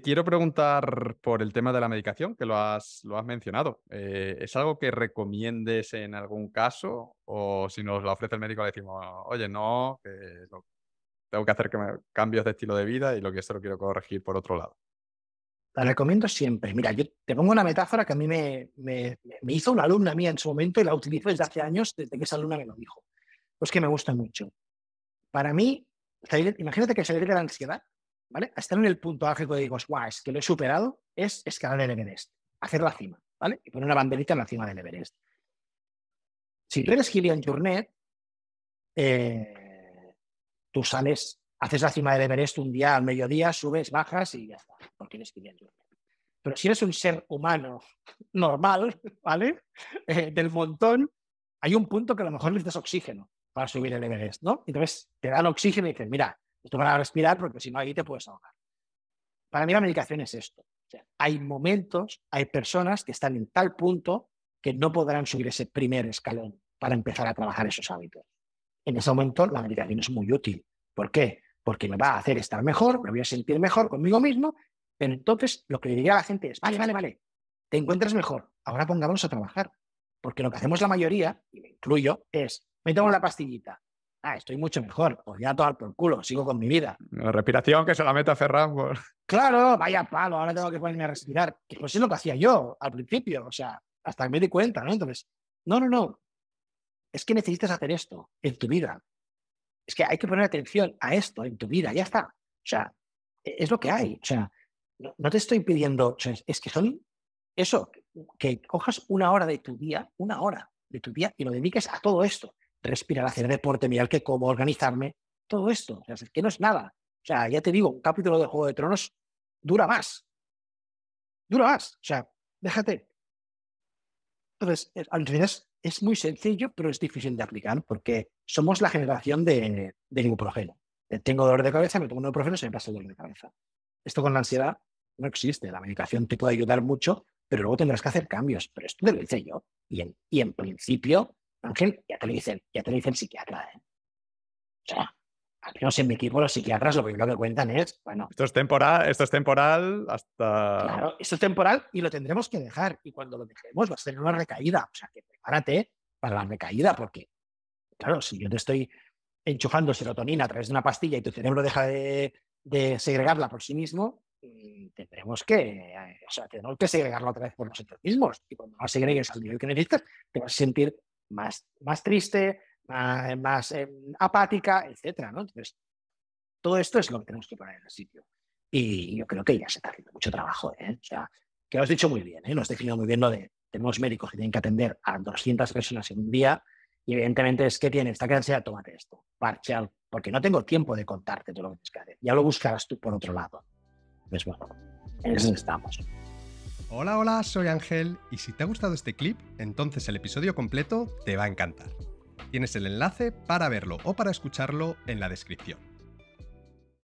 quiero preguntar por el tema de la medicación, que lo has, mencionado. Eh, ¿Es algo que recomiendes en algún caso? O si nos lo ofrece el médico, le decimos, oye, no, tengo que hacer que me, cambios de estilo de vida y lo que eso lo quiero corregir por otro lado. La recomiendo siempre. Mira, yo te pongo una metáfora que a mí me, hizo una alumna mía en su momento y la utilizo desde hace años, desde que esa alumna me lo dijo. Pues que me gusta mucho. Para mí, imagínate que salir de la ansiedad estar en el punto álgico de digo, pues, guau, es que lo he superado, es escalar el Everest, hacer la cima, ¿vale? Y poner una banderita en la cima del Everest. Si tú eres Gillian Jornet eh, tú sales, haces la cima del Everest un día al mediodía, subes, bajas y ya está, porque eres Jornet Pero si eres un ser humano normal, ¿vale? Eh, del montón, hay un punto que a lo mejor necesitas oxígeno para subir el Everest, ¿no? Entonces te dan oxígeno y dices, mira, esto pues a respirar, porque si no, ahí te puedes ahogar. Para mí la medicación es esto. hay momentos, hay personas que están en tal punto que no podrán subir ese primer escalón para empezar a trabajar esos hábitos. En ese momento la medicación es muy útil. ¿Por qué? Porque me va a hacer estar mejor, me voy a sentir mejor conmigo mismo, pero entonces lo que diría a la gente es, vale, vale, vale, te encuentras mejor, ahora pongámonos a trabajar. Porque lo que hacemos la mayoría, y me incluyo, es, me tomo la pastillita, Ah, estoy mucho mejor, pues ya al por culo, sigo con mi vida. La respiración que se la meta Ferran. Claro, vaya palo, ahora tengo que ponerme a respirar. Que pues es lo que hacía yo al principio, o sea, hasta que me di cuenta, ¿no? Entonces, no, no, no. Es que necesitas hacer esto en tu vida. Es que hay que poner atención a esto en tu vida, ya está. O sea, e-, es lo que hay. O sea, no, te estoy pidiendo, es que son eso, que cojas una hora de tu día, una hora de tu día y lo dediques a todo esto respirar, hacer deporte, mirar qué cómo organizarme, todo esto, que no es nada. O sea, ya te digo, un capítulo de Juego de Tronos dura más. Dura más. O sea, déjate. Entonces, eh, al final es, muy sencillo, pero es difícil de aplicar porque somos la generación de, de ibuprofeno. Eh, tengo dolor de cabeza, me pongo un ibuprofeno y se me pasa el dolor de cabeza. Esto con la ansiedad no existe. La medicación te puede ayudar mucho, pero luego tendrás que hacer cambios. Pero esto te lo hice yo. Y y en principio, Ángel, ya te lo dicen, ya te lo dicen psiquiatra. ¿eh? O sea, al menos en mi equipo los psiquiatras lo primero que cuentan es, bueno... Esto es temporal, esto es temporal hasta... Claro, esto es temporal y lo tendremos que dejar. Y cuando lo dejemos vas a tener una recaída. O sea, que prepárate para la recaída porque, claro, si yo te estoy enchufando serotonina a través de una pastilla y tu cerebro deja de, de segregarla por sí mismo, mm, tendremos que, eh, o sea, tenemos que segregarla otra vez por nosotros mismos. Y cuando no segregues al nivel que necesitas, te vas a sentir más, más triste, eh, más, eh, apática, etcétera, ¿no? Entonces, todo esto es lo que tenemos que poner en el sitio. Y yo creo que ya se está haciendo mucho trabajo, ¿eh? O sea, que lo has dicho muy bien, ¿eh? Lo has definido muy bien lo de tenemos médicos que tienen que atender a 200 personas en un día y evidentemente es que tienes esta cansada tómate esto, parcial, porque no tengo tiempo de contarte todo lo que tienes que hacer. Ya lo buscarás tú por otro lado. Pues bueno, en eso estamos. Hola, hola, soy Ángel y si te ha gustado este clip, entonces el episodio completo te va a encantar. Tienes el enlace para verlo o para escucharlo en la descripción.